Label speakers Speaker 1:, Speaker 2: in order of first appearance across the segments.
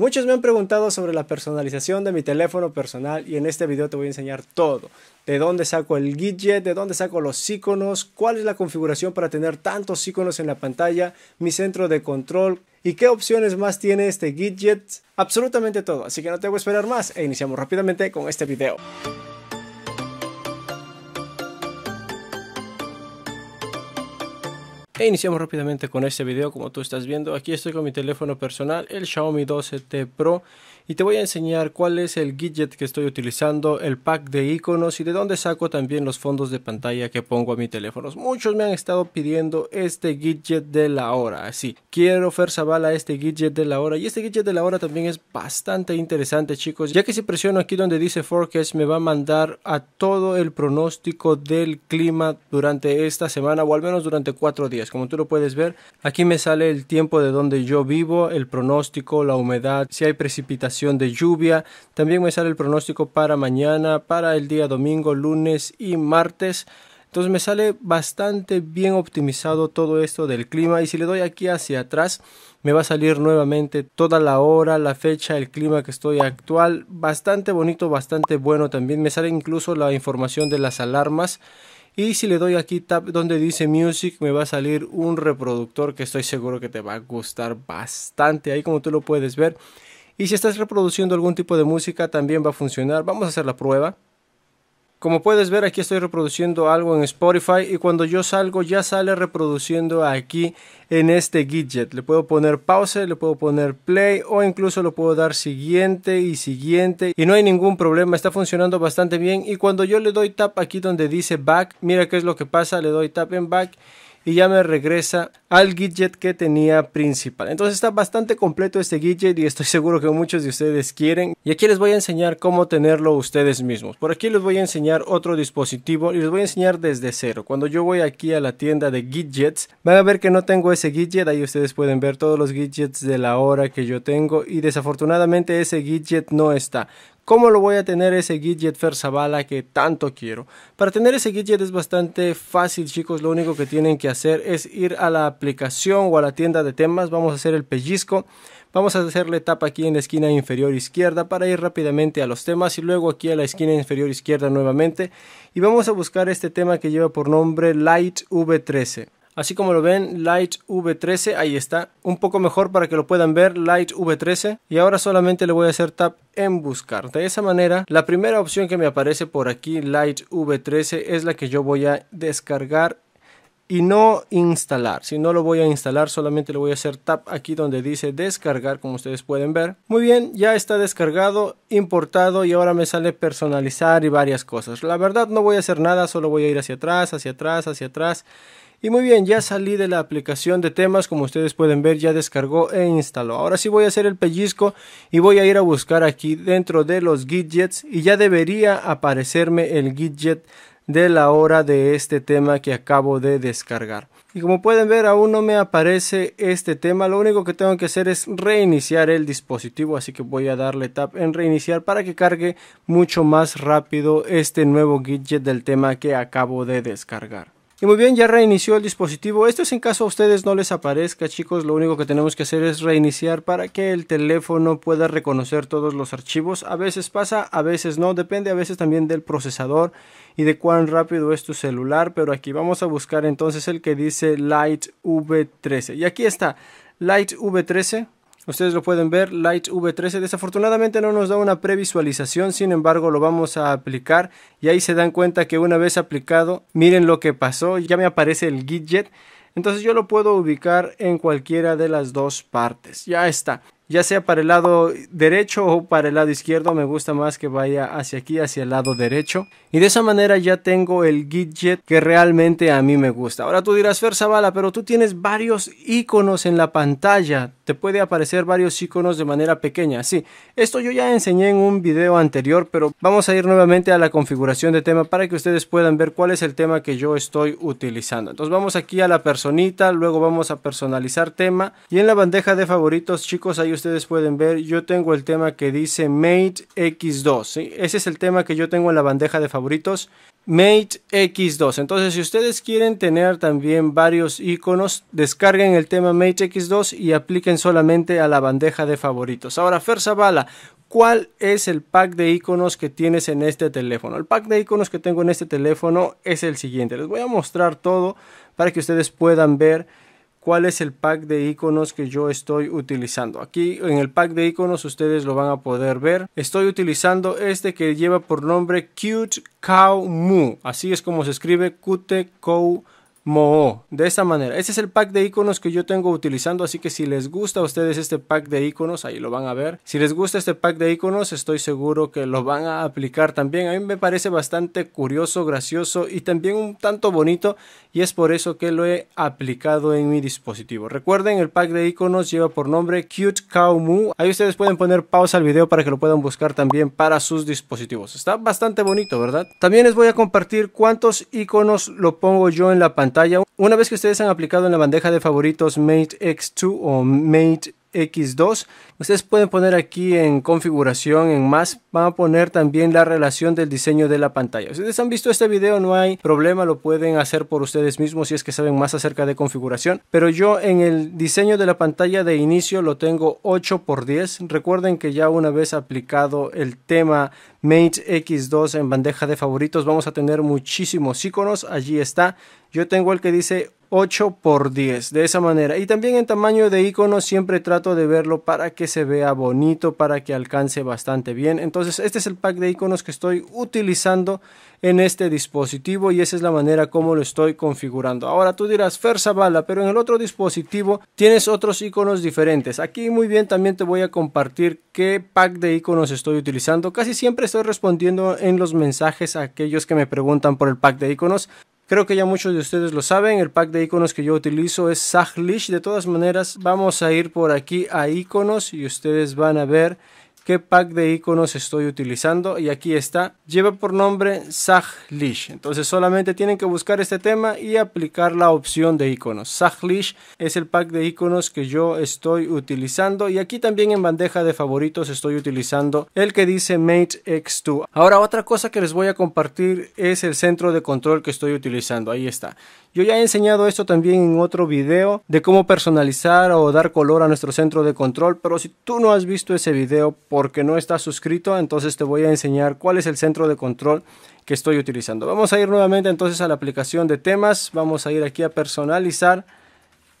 Speaker 1: Muchos me han preguntado sobre la personalización de mi teléfono personal y en este video te voy a enseñar todo. De dónde saco el widget, de dónde saco los iconos, cuál es la configuración para tener tantos iconos en la pantalla, mi centro de control y qué opciones más tiene este widget. Absolutamente todo, así que no te voy a esperar más e iniciamos rápidamente con este video. E iniciamos rápidamente con este video como tú estás viendo. Aquí estoy con mi teléfono personal, el Xiaomi 12T Pro. Y te voy a enseñar cuál es el widget que estoy utilizando, el pack de iconos y de dónde saco también los fondos de pantalla que pongo a mi teléfono. Muchos me han estado pidiendo este widget de la hora. Así, quiero Fer a este widget de la hora. Y este widget de la hora también es bastante interesante, chicos. Ya que si presiono aquí donde dice Forecast, me va a mandar a todo el pronóstico del clima durante esta semana o al menos durante cuatro días. Como tú lo puedes ver, aquí me sale el tiempo de donde yo vivo, el pronóstico, la humedad, si hay precipitación de lluvia. También me sale el pronóstico para mañana, para el día domingo, lunes y martes. Entonces me sale bastante bien optimizado todo esto del clima y si le doy aquí hacia atrás me va a salir nuevamente toda la hora, la fecha, el clima que estoy actual. Bastante bonito, bastante bueno también. Me sale incluso la información de las alarmas y si le doy aquí tap donde dice Music, me va a salir un reproductor que estoy seguro que te va a gustar bastante. Ahí como tú lo puedes ver. Y si estás reproduciendo algún tipo de música, también va a funcionar. Vamos a hacer la prueba. Como puedes ver aquí estoy reproduciendo algo en Spotify y cuando yo salgo ya sale reproduciendo aquí en este widget. Le puedo poner pause, le puedo poner play o incluso lo puedo dar siguiente y siguiente y no hay ningún problema, está funcionando bastante bien y cuando yo le doy tap aquí donde dice back, mira qué es lo que pasa, le doy tap en back y ya me regresa al widget que tenía principal. Entonces está bastante completo este widget y estoy seguro que muchos de ustedes quieren. Y aquí les voy a enseñar cómo tenerlo ustedes mismos. Por aquí les voy a enseñar otro dispositivo y les voy a enseñar desde cero. Cuando yo voy aquí a la tienda de widgets, van a ver que no tengo ese widget. Ahí ustedes pueden ver todos los widgets de la hora que yo tengo y desafortunadamente ese widget no está. ¿Cómo lo voy a tener ese widget Zavala que tanto quiero? Para tener ese widget es bastante fácil chicos, lo único que tienen que hacer es ir a la aplicación o a la tienda de temas, vamos a hacer el pellizco. Vamos a hacerle tap aquí en la esquina inferior izquierda para ir rápidamente a los temas y luego aquí a la esquina inferior izquierda nuevamente y vamos a buscar este tema que lleva por nombre Light V13. Así como lo ven, Light V13, ahí está. Un poco mejor para que lo puedan ver, Light V13. Y ahora solamente le voy a hacer tap en buscar. De esa manera, la primera opción que me aparece por aquí, Light V13, es la que yo voy a descargar y no instalar. Si no lo voy a instalar, solamente le voy a hacer tap aquí donde dice descargar, como ustedes pueden ver. Muy bien, ya está descargado, importado y ahora me sale personalizar y varias cosas. La verdad no voy a hacer nada, solo voy a ir hacia atrás, hacia atrás, hacia atrás y muy bien, ya salí de la aplicación de temas, como ustedes pueden ver, ya descargó e instaló. Ahora sí voy a hacer el pellizco y voy a ir a buscar aquí dentro de los widgets y ya debería aparecerme el widget de la hora de este tema que acabo de descargar. Y como pueden ver aún no me aparece este tema, lo único que tengo que hacer es reiniciar el dispositivo, así que voy a darle tap en reiniciar para que cargue mucho más rápido este nuevo widget del tema que acabo de descargar. Y muy bien, ya reinició el dispositivo. Esto es en caso a ustedes no les aparezca, chicos. Lo único que tenemos que hacer es reiniciar para que el teléfono pueda reconocer todos los archivos. A veces pasa, a veces no. Depende a veces también del procesador y de cuán rápido es tu celular. Pero aquí vamos a buscar entonces el que dice Light V13. Y aquí está, Light V13. Ustedes lo pueden ver, Light V13. Desafortunadamente no nos da una previsualización, sin embargo lo vamos a aplicar y ahí se dan cuenta que una vez aplicado, miren lo que pasó, ya me aparece el widget. Entonces yo lo puedo ubicar en cualquiera de las dos partes. Ya está ya sea para el lado derecho o para el lado izquierdo, me gusta más que vaya hacia aquí, hacia el lado derecho. Y de esa manera ya tengo el widget que realmente a mí me gusta. Ahora tú dirás, Fer Zavala, pero tú tienes varios iconos en la pantalla. Te puede aparecer varios iconos de manera pequeña. Sí, esto yo ya enseñé en un video anterior, pero vamos a ir nuevamente a la configuración de tema para que ustedes puedan ver cuál es el tema que yo estoy utilizando. Entonces vamos aquí a la personita, luego vamos a personalizar tema y en la bandeja de favoritos, chicos, hay ustedes pueden ver, yo tengo el tema que dice Mate X2. Ese es el tema que yo tengo en la bandeja de favoritos. Mate X2. Entonces, si ustedes quieren tener también varios iconos, descarguen el tema Mate X2 y apliquen solamente a la bandeja de favoritos. Ahora, bala ¿cuál es el pack de iconos que tienes en este teléfono? El pack de iconos que tengo en este teléfono es el siguiente. Les voy a mostrar todo para que ustedes puedan ver cuál es el pack de iconos que yo estoy utilizando. Aquí en el pack de iconos ustedes lo van a poder ver. Estoy utilizando este que lleva por nombre Cute Cow Moo. Así es como se escribe Cute Cow Moo Moho. De esta manera. Este es el pack de iconos que yo tengo utilizando. Así que si les gusta a ustedes este pack de iconos, ahí lo van a ver. Si les gusta este pack de iconos, estoy seguro que lo van a aplicar también. A mí me parece bastante curioso, gracioso y también un tanto bonito. Y es por eso que lo he aplicado en mi dispositivo. Recuerden, el pack de iconos lleva por nombre Cute Cow Moo. Ahí ustedes pueden poner pausa al video para que lo puedan buscar también para sus dispositivos. Está bastante bonito, ¿verdad? También les voy a compartir cuántos iconos lo pongo yo en la pantalla una vez que ustedes han aplicado en la bandeja de favoritos Mate X2 o Mate X2, ustedes pueden poner aquí en configuración, en más, van a poner también la relación del diseño de la pantalla. Si ustedes han visto este video, no hay problema, lo pueden hacer por ustedes mismos si es que saben más acerca de configuración. Pero yo en el diseño de la pantalla de inicio lo tengo 8x10. Recuerden que ya una vez aplicado el tema Mate X2 en bandeja de favoritos, vamos a tener muchísimos iconos. Allí está yo tengo el que dice 8 por 10 de esa manera y también en tamaño de iconos siempre trato de verlo para que se vea bonito para que alcance bastante bien entonces este es el pack de iconos que estoy utilizando en este dispositivo y esa es la manera como lo estoy configurando ahora tú dirás Fersa Bala pero en el otro dispositivo tienes otros iconos diferentes aquí muy bien también te voy a compartir qué pack de iconos estoy utilizando casi siempre estoy respondiendo en los mensajes a aquellos que me preguntan por el pack de iconos Creo que ya muchos de ustedes lo saben, el pack de iconos que yo utilizo es Sahlish. De todas maneras, vamos a ir por aquí a iconos y ustedes van a ver qué pack de iconos estoy utilizando y aquí está lleva por nombre Sachlish entonces solamente tienen que buscar este tema y aplicar la opción de iconos Sachlish es el pack de iconos que yo estoy utilizando y aquí también en bandeja de favoritos estoy utilizando el que dice Mate X2 ahora otra cosa que les voy a compartir es el centro de control que estoy utilizando ahí está yo ya he enseñado esto también en otro video de cómo personalizar o dar color a nuestro centro de control pero si tú no has visto ese video porque no está suscrito, entonces te voy a enseñar cuál es el centro de control que estoy utilizando. Vamos a ir nuevamente entonces a la aplicación de temas, vamos a ir aquí a personalizar,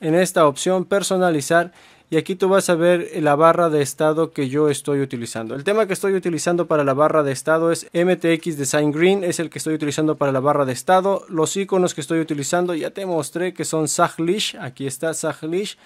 Speaker 1: en esta opción personalizar y aquí tú vas a ver la barra de estado que yo estoy utilizando. El tema que estoy utilizando para la barra de estado es MTX Design Green, es el que estoy utilizando para la barra de estado. Los iconos que estoy utilizando ya te mostré que son SagLish. aquí está SagLish.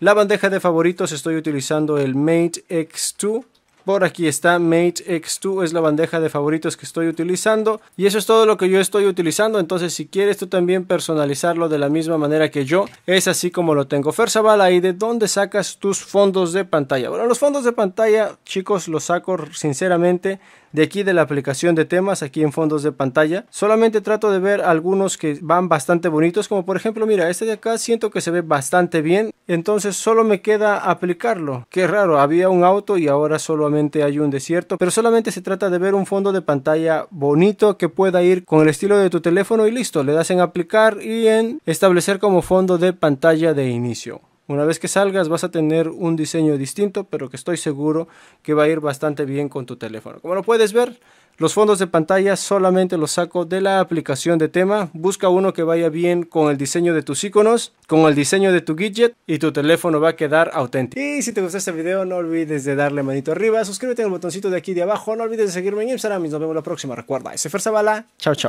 Speaker 1: La bandeja de favoritos estoy utilizando el Mate X2 por aquí está Mate X2, es la bandeja de favoritos que estoy utilizando. Y eso es todo lo que yo estoy utilizando. Entonces, si quieres tú también personalizarlo de la misma manera que yo, es así como lo tengo. Fersaval ahí de dónde sacas tus fondos de pantalla. Bueno, los fondos de pantalla, chicos, los saco sinceramente de aquí de la aplicación de temas, aquí en fondos de pantalla. Solamente trato de ver algunos que van bastante bonitos, como por ejemplo, mira, este de acá siento que se ve bastante bien. Entonces, solo me queda aplicarlo. Qué raro, había un auto y ahora solo hay un desierto, pero solamente se trata de ver un fondo de pantalla bonito que pueda ir con el estilo de tu teléfono y listo, le das en aplicar y en establecer como fondo de pantalla de inicio. Una vez que salgas vas a tener un diseño distinto, pero que estoy seguro que va a ir bastante bien con tu teléfono. Como lo puedes ver, los fondos de pantalla solamente los saco de la aplicación de tema. Busca uno que vaya bien con el diseño de tus iconos, con el diseño de tu widget y tu teléfono va a quedar auténtico. Y si te gustó este video no olvides de darle manito arriba, suscríbete al botoncito de aquí de abajo, no olvides de seguirme en Instagram nos vemos la próxima. Recuerda, ese Fer Zabala. chao chao.